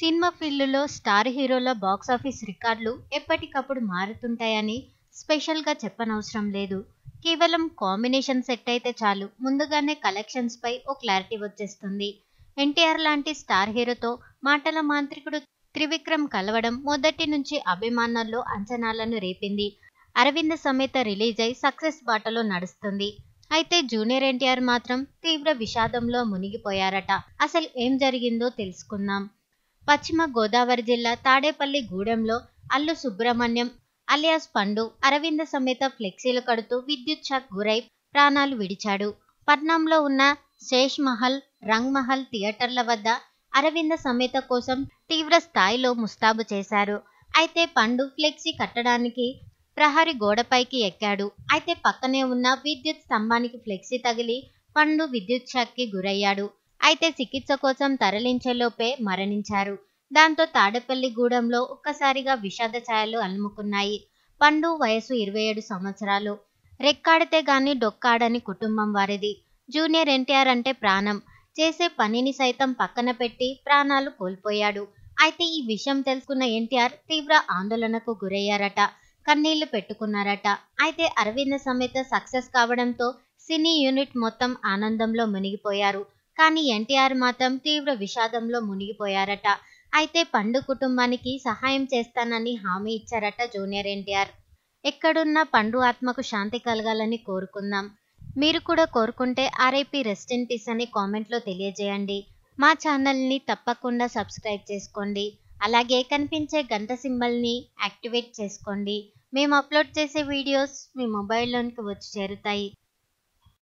cinema ఫీల్డ్లో star హీరోల box office రికార్డులు ఎప్పటికప్పుడు మారుతుంటాయని స్పెషల్గా చెప్పనవసరం లేదు కేవలం కాంబినేషన్ సెట్ అయితే చాలు ముందుగానే కలెక్షన్స్పై ఓ క్లారిటీ వచ్చేస్తుంది ఎన్టీఆర్ లాంటి స్టార్ హీరోతో మాటల మాంత్రికుడు త్రివిక్రమ్ కలవడం మొదటి నుంచి అభిమానుల్లో అంచనాలను రేపింది అరవింద సమేత రిలీజ్ అయి సక్సెస్ బాటలో నడుస్తుంది అయితే జూనియర్ ఎన్టీఆర్ మాత్రం తీవ్ర విషాదంలో మునిగిపోయారట అసలు ఏం జరిగిందో తెలుసుకుందాం పశ్చిమ గోదావరి జిల్లా తాడేపల్లి గూడెంలో అల్లు సుబ్రహ్మణ్యం అలియాస్ పండు అరవింద సమేత ఫ్లెక్సీలు కడుతూ విద్యుత్ షాక్ గురై ప్రాణాలు విడిచాడు పట్నంలో ఉన్న శేష్ మహల్ రంగ్ మహల్ థియేటర్ల వద్ద అరవింద సమేత కోసం తీవ్ర స్థాయిలో ముస్తాబు చేశారు అయితే పండు ఫ్లెక్సీ కట్టడానికి ప్రహరి గోడపైకి ఎక్కాడు అయితే పక్కనే ఉన్న విద్యుత్ స్తంభానికి ఫ్లెక్సీ తగిలి పండు విద్యుత్ షాక్కి గురయ్యాడు అయితే చికిత్స కోసం తరలించేలోపే మరణించారు దాంతో తాడేపల్లి గూడెంలో ఒక్కసారిగా విషాద ఛాయలు అలుముకున్నాయి పండు వయసు ఇరవై ఏడు సంవత్సరాలు రెక్కాడితే గాని డొక్కాడని కుటుంబం వారిది జూనియర్ ఎన్టీఆర్ అంటే ప్రాణం చేసే పనిని సైతం పక్కన పెట్టి ప్రాణాలు కోల్పోయాడు అయితే ఈ విషయం తెలుసుకున్న ఎన్టీఆర్ తీవ్ర ఆందోళనకు గురయ్యారట కన్నీళ్లు పెట్టుకున్నారట అయితే అరవింద సమేత సక్సెస్ కావడంతో సినీ యూనిట్ మొత్తం ఆనందంలో మునిగిపోయారు కానీ ఎన్టీఆర్ మాత్రం తీవ్ర విషాదంలో మునిగిపోయారట అయితే పండు కుటుంబానికి సహాయం చేస్తానని హామీ ఇచ్చారట జూనియర్ ఎన్టీఆర్ ఎక్కడున్న పండు ఆత్మకు శాంతి కలగాలని కోరుకుందాం మీరు కూడా కోరుకుంటే ఆర్ఐపీ రెస్ట్ ఇన్ పీస్ అని కామెంట్లో తెలియజేయండి మా ఛానల్ని తప్పకుండా సబ్స్క్రైబ్ చేసుకోండి అలాగే కనిపించే గంట సింబల్ని యాక్టివేట్ చేసుకోండి మేము అప్లోడ్ చేసే వీడియోస్ మీ మొబైల్లోనికి వచ్చి చేరుతాయి